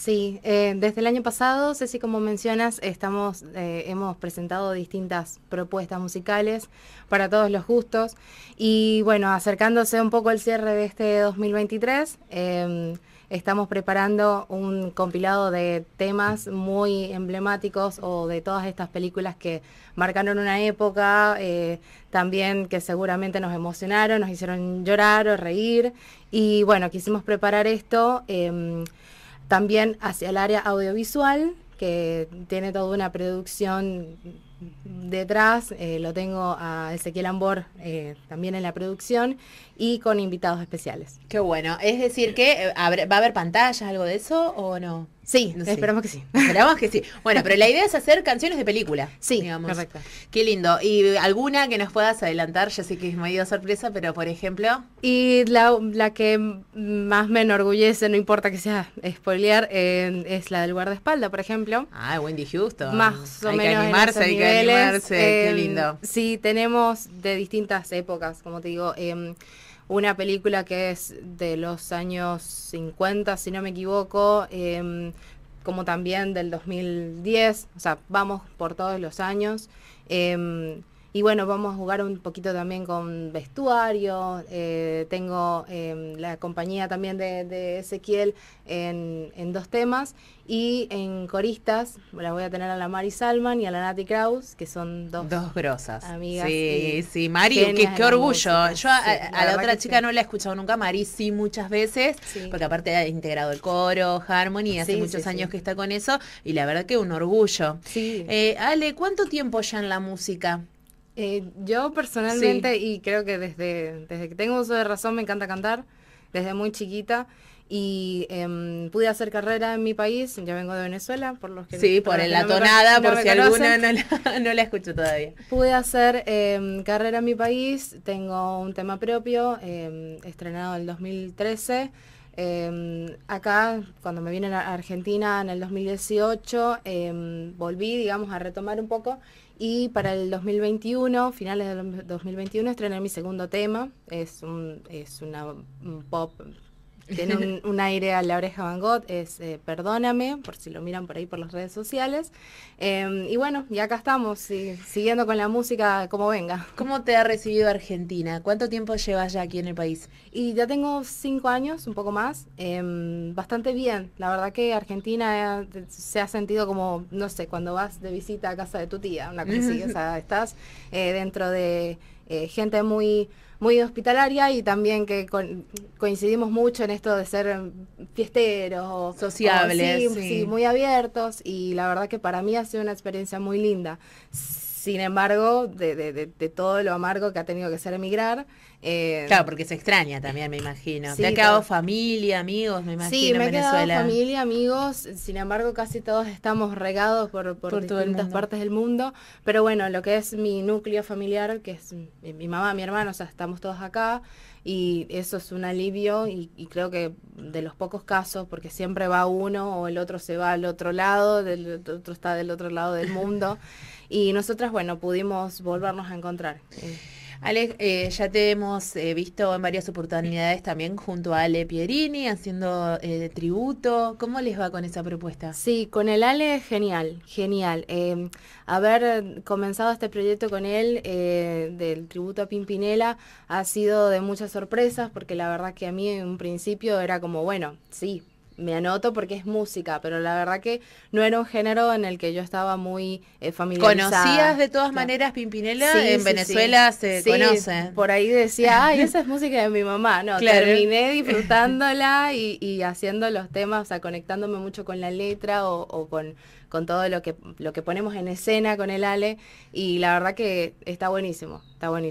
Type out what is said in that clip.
Sí, eh, desde el año pasado, Ceci, como mencionas, estamos, eh, hemos presentado distintas propuestas musicales para todos los gustos. Y bueno, acercándose un poco al cierre de este 2023, em, estamos preparando un compilado de temas muy emblemáticos o de todas estas películas que marcaron una época, eh, también que seguramente nos emocionaron, nos hicieron llorar o reír. Y bueno, quisimos preparar esto em, también hacia el área audiovisual, que tiene toda una producción detrás, eh, lo tengo a Ezequiel Ambor eh, también en la producción y con invitados especiales. Qué bueno, es decir que eh, va a haber pantallas, algo de eso o no? Sí, esperamos que sí. Esperamos que sí. Bueno, pero la idea es hacer canciones de película. Sí, digamos. correcto. Qué lindo. ¿Y alguna que nos puedas adelantar? ya sé que es medio sorpresa, pero por ejemplo. Y la, la que más me enorgullece, no importa que sea spoilear, eh, es la del guardaespalda, por ejemplo. Ah, Wendy Houston. Más o hay menos. Que animarse, hay que animarse, qué lindo. Em, sí, tenemos de distintas épocas, como te digo. Em, una película que es de los años 50, si no me equivoco, em, como también del 2010, o sea, vamos por todos los años. Em, y bueno, vamos a jugar un poquito también con vestuario. Eh, tengo em, la compañía también de, Ezequiel en, dos temas. Y en coristas, la voy a tener a la Mari Salman y a la Nati Kraus, que son dos. Dos grosas. Amigas. Sí, sí, Mari, qué, orgullo. Yo a, la, otra chica no la he escuchado nunca, Mari sí muchas veces, porque aparte ha integrado el coro, Harmony, hace muchos años que está con eso. Y la verdad que un orgullo. Eh, Ale, ¿cuánto tiempo ya en la música? Eh, yo personalmente, y creo que desde, desde que tengo uso de razón, me encanta cantar, desde muy chiquita. Y em, pude hacer carrera en mi país, yo vengo de Venezuela, por los que... Sí, por en la tonada, por si alguna no la, no escucho todavía. Pude hacer em, carrera en mi país, tengo un tema propio, em, estrenado en el 2013 Em, acá, cuando me vine a Argentina en el 2018, em, volví, digamos, a retomar un poco y para el 2021, finales del 2021, estrené mi segundo tema. Es un, es una un pop tiene un, aire a la oreja Van Gogh, es eh, Perdóname, por si lo miran por ahí por las redes sociales. Em, y bueno, y acá estamos, siguiendo con la música como venga. ¿Cómo te ha recibido Argentina? ¿Cuánto tiempo llevas ya aquí en el país? Y ya tengo cinco años, un poco más. Em, bastante bien. La verdad que Argentina eh, se ha sentido como, no sé, cuando vas de visita a casa de tu tía, una cosa así. o sea, estás eh, dentro de eh, gente muy, muy hospitalaria y también que coincidimos mucho en esto de ser fiesteros sociables, muy abiertos y la verdad que para mí ha sido una experiencia muy linda. Sin embargo, de, todo lo amargo que ha tenido que ser emigrar. Eh, claro, porque se extraña también, me imagino. se Te ha quedado familia, amigos, me imagino. Sí, me ha quedado familia, amigos. Sin embargo, casi todos estamos regados por, por, distintas partes del mundo. Pero bueno, lo que es mi núcleo familiar, que es mi, mi mamá, mi hermano, o sea, estamos todos acá y eso es un alivio y, creo que de los pocos casos, porque siempre va uno o el otro se va al otro lado, del el otro está del otro lado del mundo y nosotras, bueno, pudimos volvernos a encontrar. Eh, Ale, eh, ya te hemos eh, visto en varias oportunidades también junto a Ale Pierini haciendo eh, tributo. ¿Cómo les va con esa propuesta? Sí, con el Ale, genial, genial. Em, haber comenzado este proyecto con él eh, del tributo a Pimpinela ha sido de muchas sorpresas porque la verdad que a mí en un principio era como, bueno, sí, me anoto porque es música, pero la verdad que no era un género en el que yo estaba muy eh, familiarizada. ¿Conocías de todas maneras Pimpinela? en Venezuela se conoce. Por ahí decía, ay, esa es música de mi mamá. No, terminé disfrutándola y, haciendo los temas, o sea, conectándome mucho con la letra o, con, con todo lo que, lo que ponemos en escena con el Ale. Y la verdad que está buenísimo, está buenísimo.